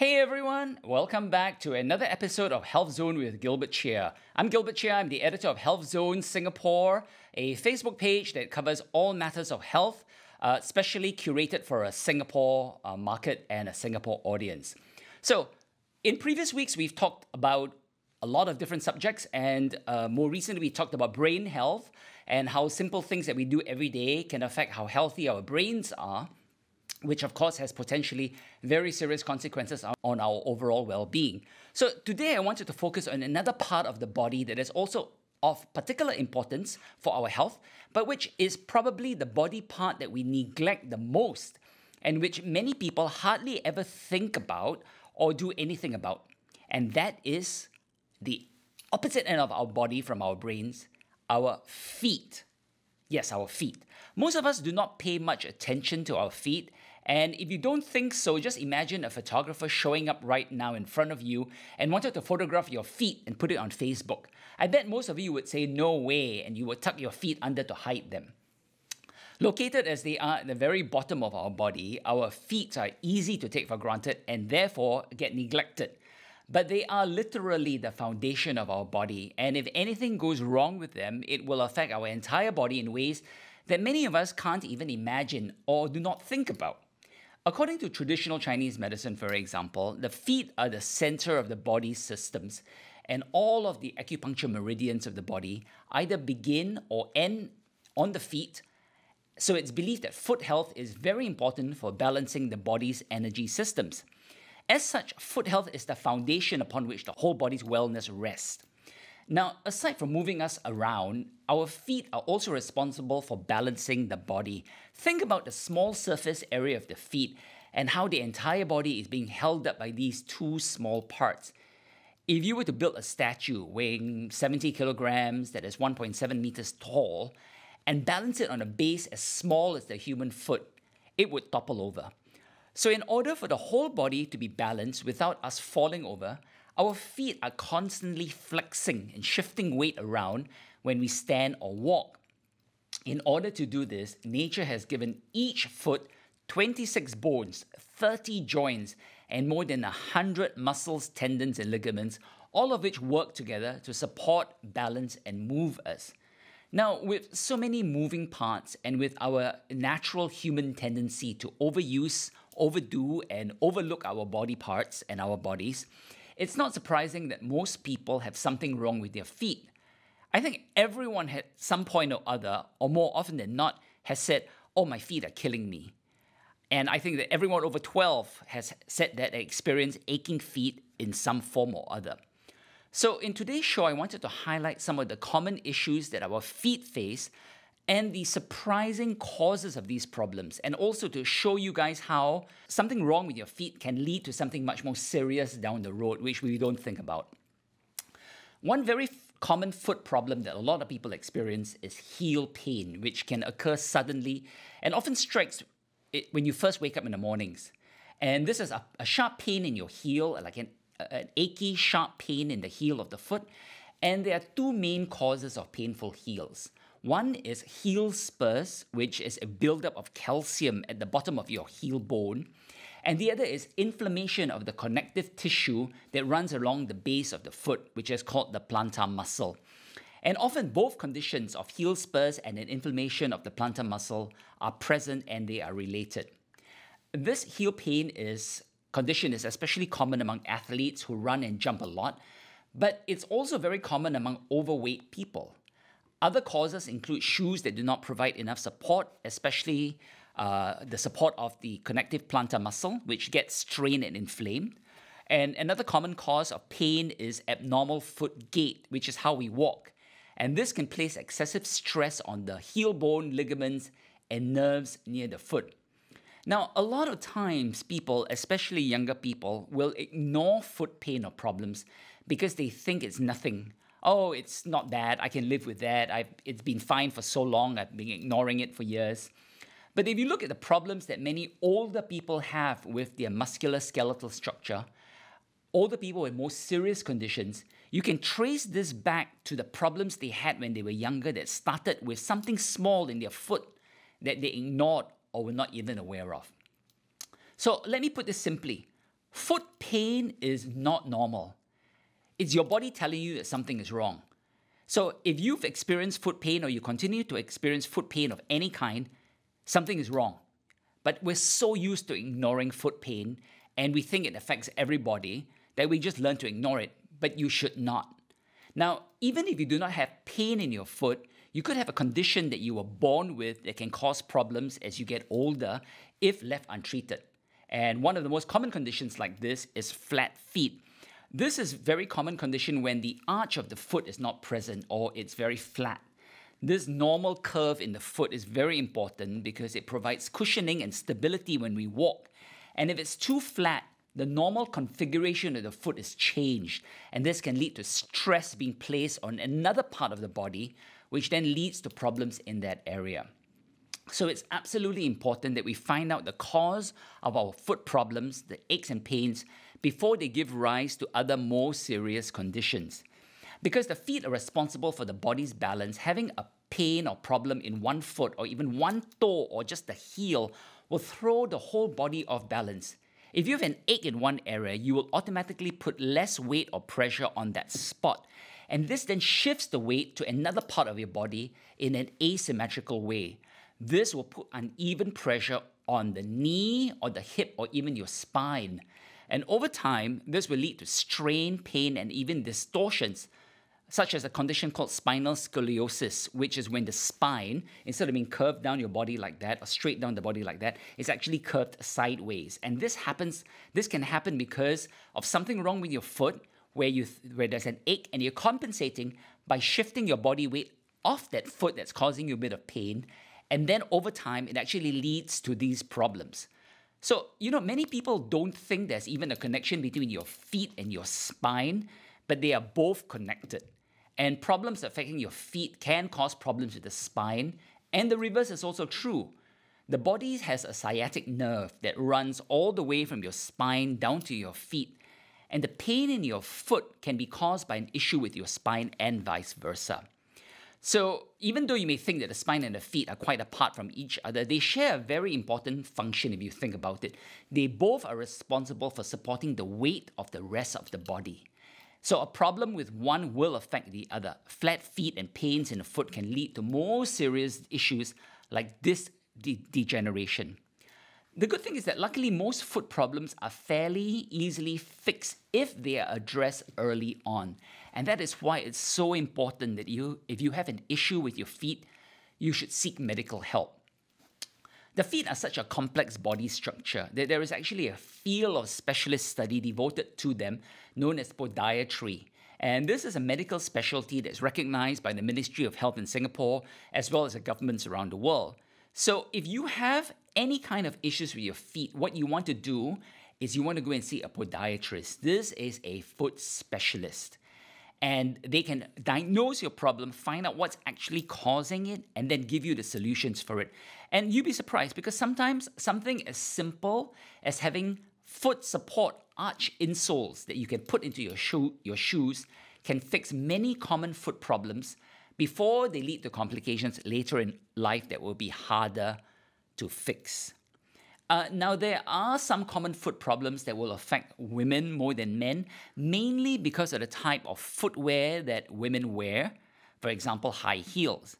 Hey everyone, welcome back to another episode of Health Zone with Gilbert Chia. I'm Gilbert Chia, I'm the editor of Health Zone Singapore, a Facebook page that covers all matters of health, uh, specially curated for a Singapore uh, market and a Singapore audience. So, in previous weeks, we've talked about a lot of different subjects, and uh, more recently, we talked about brain health and how simple things that we do every day can affect how healthy our brains are which of course has potentially very serious consequences on our overall well being. So, today I wanted to focus on another part of the body that is also of particular importance for our health, but which is probably the body part that we neglect the most and which many people hardly ever think about or do anything about. And that is the opposite end of our body from our brains, our feet. Yes, our feet. Most of us do not pay much attention to our feet and if you don't think so, just imagine a photographer showing up right now in front of you and wanted to photograph your feet and put it on Facebook. I bet most of you would say, no way, and you would tuck your feet under to hide them. Located as they are at the very bottom of our body, our feet are easy to take for granted and therefore get neglected. But they are literally the foundation of our body, and if anything goes wrong with them, it will affect our entire body in ways that many of us can't even imagine or do not think about. According to traditional Chinese medicine, for example, the feet are the center of the body's systems, and all of the acupuncture meridians of the body either begin or end on the feet. So it's believed that foot health is very important for balancing the body's energy systems. As such, foot health is the foundation upon which the whole body's wellness rests. Now, aside from moving us around, our feet are also responsible for balancing the body. Think about the small surface area of the feet and how the entire body is being held up by these two small parts. If you were to build a statue weighing 70 kilograms that is 1.7 meters tall and balance it on a base as small as the human foot, it would topple over. So, in order for the whole body to be balanced without us falling over, our feet are constantly flexing and shifting weight around when we stand or walk. In order to do this, nature has given each foot 26 bones, 30 joints, and more than 100 muscles, tendons, and ligaments, all of which work together to support, balance, and move us. Now, with so many moving parts and with our natural human tendency to overuse, overdo, and overlook our body parts and our bodies, it's not surprising that most people have something wrong with their feet. I think everyone at some point or other, or more often than not, has said, Oh, my feet are killing me. And I think that everyone over 12 has said that they experience aching feet in some form or other. So, in today's show, I wanted to highlight some of the common issues that our feet face and the surprising causes of these problems, and also to show you guys how something wrong with your feet can lead to something much more serious down the road, which we don't think about. One very common foot problem that a lot of people experience is heel pain, which can occur suddenly and often strikes when you first wake up in the mornings. And this is a, a sharp pain in your heel, like an, an achy, sharp pain in the heel of the foot. And there are two main causes of painful heels. One is heel spurs, which is a buildup of calcium at the bottom of your heel bone. And the other is inflammation of the connective tissue that runs along the base of the foot, which is called the plantar muscle. And often both conditions of heel spurs and an inflammation of the plantar muscle are present and they are related. This heel pain is condition is especially common among athletes who run and jump a lot, but it's also very common among overweight people. Other causes include shoes that do not provide enough support, especially uh, the support of the connective plantar muscle, which gets strained and inflamed. And another common cause of pain is abnormal foot gait, which is how we walk. And this can place excessive stress on the heel bone, ligaments, and nerves near the foot. Now, a lot of times, people, especially younger people, will ignore foot pain or problems because they think it's nothing oh, it's not bad. I can live with that, I've, it's been fine for so long, I've been ignoring it for years. But if you look at the problems that many older people have with their muscular skeletal structure, older people with more serious conditions, you can trace this back to the problems they had when they were younger that started with something small in their foot that they ignored or were not even aware of. So let me put this simply foot pain is not normal. It's your body telling you that something is wrong. So if you've experienced foot pain or you continue to experience foot pain of any kind, something is wrong. But we're so used to ignoring foot pain and we think it affects everybody that we just learn to ignore it, but you should not. Now, even if you do not have pain in your foot, you could have a condition that you were born with that can cause problems as you get older if left untreated. And one of the most common conditions like this is flat feet this is very common condition when the arch of the foot is not present or it's very flat. This normal curve in the foot is very important because it provides cushioning and stability when we walk. And if it's too flat, the normal configuration of the foot is changed, and this can lead to stress being placed on another part of the body, which then leads to problems in that area. So it's absolutely important that we find out the cause of our foot problems, the aches and pains, before they give rise to other more serious conditions. Because the feet are responsible for the body's balance, having a pain or problem in one foot or even one toe or just the heel will throw the whole body off balance. If you have an ache in one area, you will automatically put less weight or pressure on that spot. And this then shifts the weight to another part of your body in an asymmetrical way. This will put uneven pressure on the knee or the hip or even your spine. And over time, this will lead to strain, pain, and even distortions, such as a condition called spinal scoliosis, which is when the spine, instead of being curved down your body like that or straight down the body like that, is actually curved sideways. And this happens, this can happen because of something wrong with your foot where you where there's an ache and you're compensating by shifting your body weight off that foot that's causing you a bit of pain. And then over time, it actually leads to these problems. So, you know, many people don't think there's even a connection between your feet and your spine, but they are both connected. And problems affecting your feet can cause problems with the spine, and the reverse is also true. The body has a sciatic nerve that runs all the way from your spine down to your feet, and the pain in your foot can be caused by an issue with your spine and vice versa. So, even though you may think that the spine and the feet are quite apart from each other, they share a very important function if you think about it. They both are responsible for supporting the weight of the rest of the body. So, a problem with one will affect the other. Flat feet and pains in the foot can lead to more serious issues like this de degeneration. The good thing is that luckily most foot problems are fairly easily fixed if they are addressed early on. And that is why it's so important that you, if you have an issue with your feet, you should seek medical help. The feet are such a complex body structure that there is actually a field of specialist study devoted to them known as podiatry. And this is a medical specialty that's recognized by the Ministry of Health in Singapore as well as the governments around the world. So if you have any kind of issues with your feet, what you want to do is you want to go and see a podiatrist. This is a foot specialist and they can diagnose your problem, find out what's actually causing it, and then give you the solutions for it. And you'd be surprised because sometimes something as simple as having foot support arch insoles that you can put into your shoe your shoes can fix many common foot problems before they lead to complications later in life that will be harder to fix. Uh, now, there are some common foot problems that will affect women more than men, mainly because of the type of footwear that women wear, for example, high heels.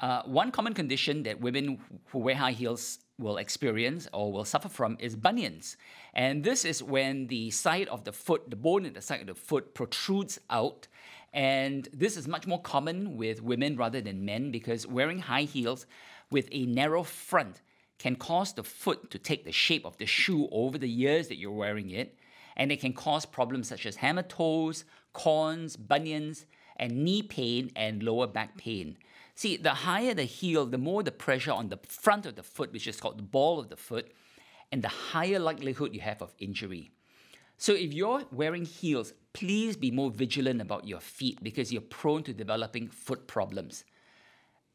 Uh, one common condition that women who wear high heels will experience or will suffer from is bunions. And this is when the side of the foot, the bone in the side of the foot, protrudes out. And this is much more common with women rather than men because wearing high heels with a narrow front can cause the foot to take the shape of the shoe over the years that you're wearing it, and it can cause problems such as hammer toes, corns, bunions, and knee pain and lower back pain. See, the higher the heel, the more the pressure on the front of the foot, which is called the ball of the foot, and the higher likelihood you have of injury. So if you're wearing heels, please be more vigilant about your feet because you're prone to developing foot problems.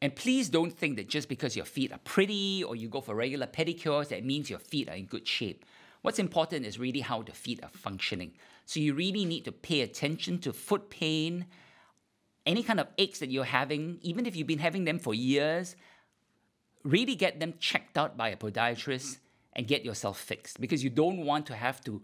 And please don't think that just because your feet are pretty or you go for regular pedicures, that means your feet are in good shape. What's important is really how the feet are functioning. So you really need to pay attention to foot pain, any kind of aches that you're having, even if you've been having them for years, really get them checked out by a podiatrist and get yourself fixed because you don't want to have to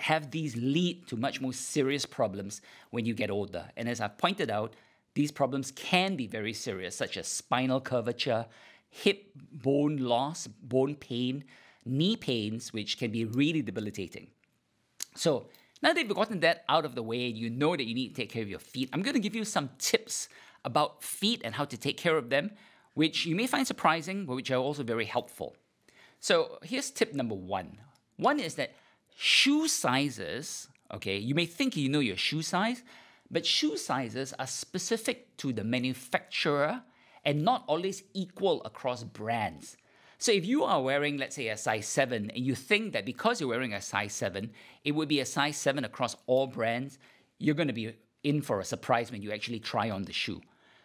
have these lead to much more serious problems when you get older. And as I've pointed out, these problems can be very serious, such as spinal curvature, hip bone loss, bone pain, knee pains, which can be really debilitating. So, now that you've gotten that out of the way and you know that you need to take care of your feet, I'm going to give you some tips about feet and how to take care of them, which you may find surprising, but which are also very helpful. So, here's tip number one one is that shoe sizes, okay, you may think you know your shoe size, but shoe sizes are specific to the manufacturer and not always equal across brands. So if you are wearing, let's say, a size 7, and you think that because you're wearing a size 7, it would be a size 7 across all brands, you're going to be in for a surprise when you actually try on the shoe.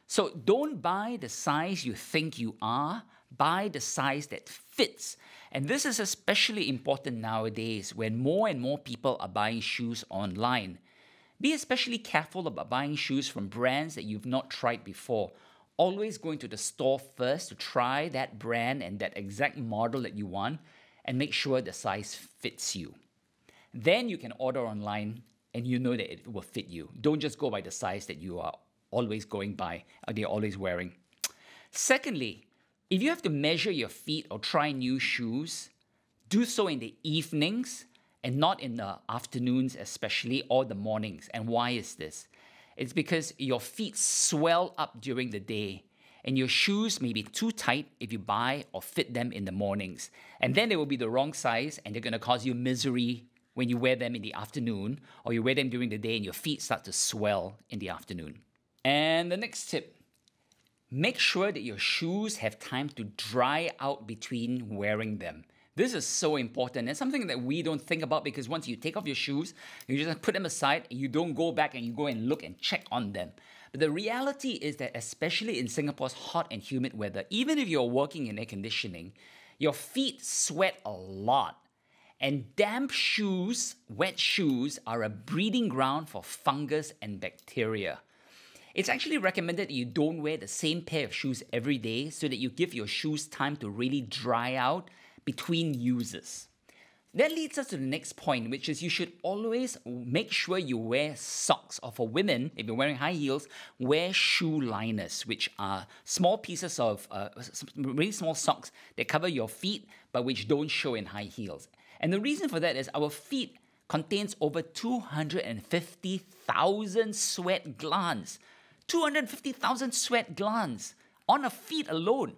So don't buy the size you think you are, buy the size that fits. And this is especially important nowadays when more and more people are buying shoes online. Be especially careful about buying shoes from brands that you've not tried before. Always going to the store first to try that brand and that exact model that you want and make sure the size fits you. Then you can order online and you know that it will fit you. Don't just go by the size that you are always going by, or uh, they're always wearing. Secondly, if you have to measure your feet or try new shoes, do so in the evenings and not in the afternoons, especially, or the mornings. And why is this? It's because your feet swell up during the day, and your shoes may be too tight if you buy or fit them in the mornings. And then they will be the wrong size, and they're gonna cause you misery when you wear them in the afternoon, or you wear them during the day and your feet start to swell in the afternoon. And the next tip make sure that your shoes have time to dry out between wearing them. This is so important. It's something that we don't think about because once you take off your shoes, you just put them aside, you don't go back and you go and look and check on them. But the reality is that, especially in Singapore's hot and humid weather, even if you're working in air conditioning, your feet sweat a lot. And damp shoes, wet shoes, are a breeding ground for fungus and bacteria. It's actually recommended that you don't wear the same pair of shoes every day so that you give your shoes time to really dry out between users. That leads us to the next point, which is you should always make sure you wear socks. Or for women, if you're wearing high heels, wear shoe liners, which are small pieces of uh, really small socks that cover your feet, but which don't show in high heels. And the reason for that is our feet contains over 250,000 sweat glands. 250,000 sweat glands on a feet alone.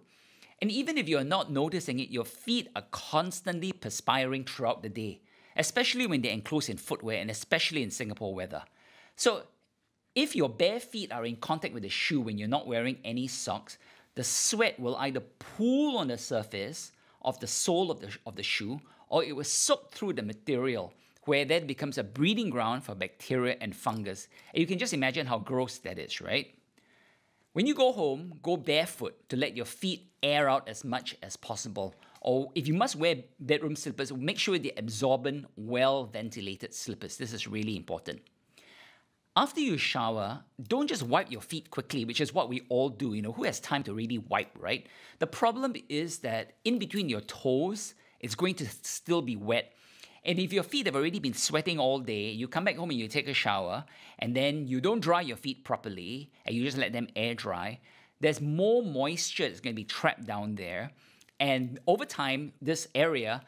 And even if you're not noticing it, your feet are constantly perspiring throughout the day, especially when they're enclosed in footwear and especially in Singapore weather. So, if your bare feet are in contact with the shoe when you're not wearing any socks, the sweat will either pool on the surface of the sole of the, of the shoe or it will soak through the material where that becomes a breeding ground for bacteria and fungus. And you can just imagine how gross that is, right? When you go home, go barefoot to let your feet air out as much as possible. Or if you must wear bedroom slippers, make sure they're absorbent, well ventilated slippers. This is really important. After you shower, don't just wipe your feet quickly, which is what we all do. You know, who has time to really wipe, right? The problem is that in between your toes, it's going to still be wet. And if your feet have already been sweating all day, you come back home and you take a shower, and then you don't dry your feet properly, and you just let them air dry, there's more moisture that's going to be trapped down there. And over time, this area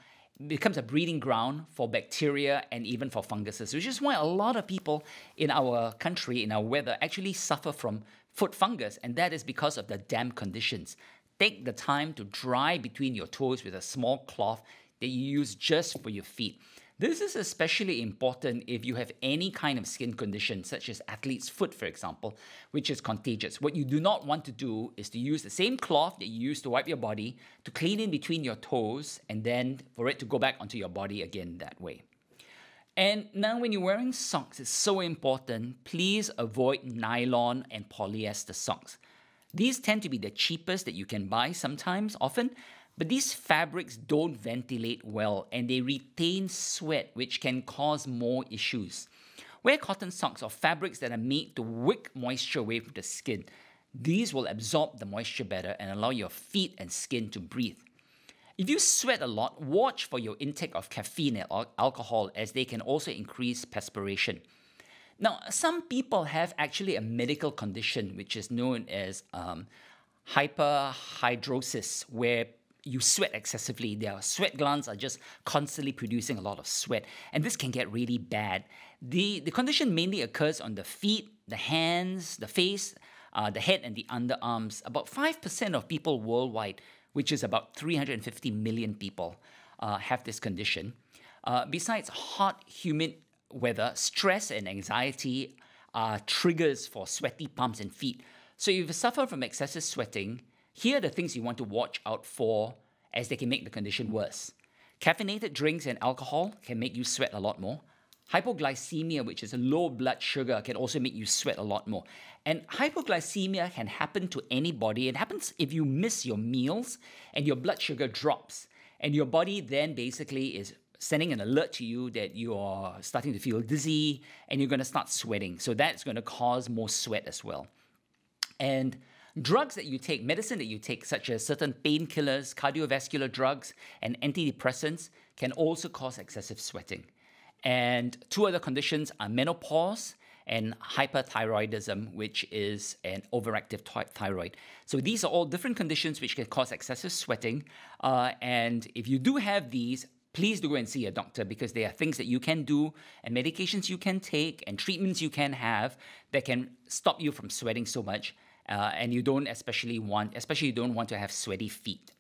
becomes a breeding ground for bacteria and even for funguses, which is why a lot of people in our country, in our weather, actually suffer from foot fungus, and that is because of the damp conditions. Take the time to dry between your toes with a small cloth that you use just for your feet. This is especially important if you have any kind of skin condition, such as athlete's foot, for example, which is contagious. What you do not want to do is to use the same cloth that you use to wipe your body to clean in between your toes and then for it to go back onto your body again that way. And now, when you're wearing socks, it's so important. Please avoid nylon and polyester socks. These tend to be the cheapest that you can buy sometimes, often, but these fabrics don't ventilate well and they retain sweat, which can cause more issues. Wear cotton socks or fabrics that are made to wick moisture away from the skin. These will absorb the moisture better and allow your feet and skin to breathe. If you sweat a lot, watch for your intake of caffeine and alcohol as they can also increase perspiration. Now, some people have actually a medical condition which is known as um, hyperhidrosis, where you sweat excessively. Their sweat glands are just constantly producing a lot of sweat, and this can get really bad. The, the condition mainly occurs on the feet, the hands, the face, uh, the head, and the underarms. About 5% of people worldwide, which is about 350 million people, uh, have this condition. Uh, besides hot, humid weather, stress and anxiety are triggers for sweaty palms and feet. So if you suffer from excessive sweating, here are the things you want to watch out for as they can make the condition worse. Caffeinated drinks and alcohol can make you sweat a lot more. Hypoglycemia, which is low blood sugar, can also make you sweat a lot more. And hypoglycemia can happen to anybody. It happens if you miss your meals and your blood sugar drops. And your body then basically is sending an alert to you that you are starting to feel dizzy and you're going to start sweating. So that's going to cause more sweat as well. And drugs that you take, medicine that you take, such as certain painkillers, cardiovascular drugs, and antidepressants, can also cause excessive sweating. And two other conditions are menopause and hyperthyroidism, which is an overactive thyroid. So these are all different conditions which can cause excessive sweating. Uh, and if you do have these, please do go and see a doctor because there are things that you can do and medications you can take and treatments you can have that can stop you from sweating so much uh, and you don't especially want, especially you don't want to have sweaty feet.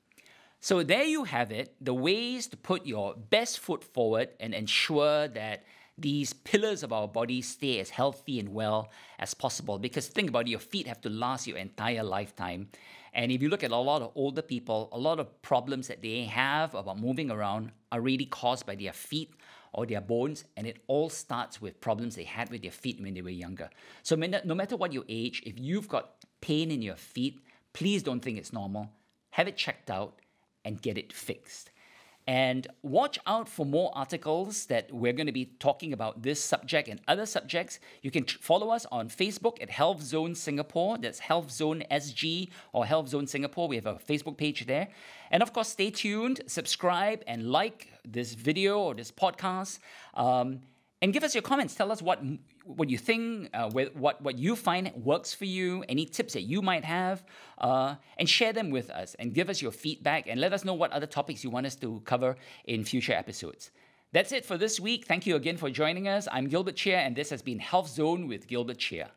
So there you have it, the ways to put your best foot forward and ensure that these pillars of our body stay as healthy and well as possible. Because think about it, your feet have to last your entire lifetime. And if you look at a lot of older people, a lot of problems that they have about moving around are really caused by their feet or their bones, and it all starts with problems they had with their feet when they were younger. So no matter what your age, if you've got pain in your feet, please don't think it's normal. Have it checked out and get it fixed. And watch out for more articles that we're going to be talking about this subject and other subjects. You can follow us on Facebook at Health Zone Singapore. That's Health Zone SG or Health Zone Singapore. We have a Facebook page there. And of course, stay tuned, subscribe, and like this video or this podcast. Um, and give us your comments. Tell us what what you think, uh, what what you find works for you, any tips that you might have, uh, and share them with us. And give us your feedback and let us know what other topics you want us to cover in future episodes. That's it for this week. Thank you again for joining us. I'm Gilbert Cheer, and this has been Health Zone with Gilbert Cheer.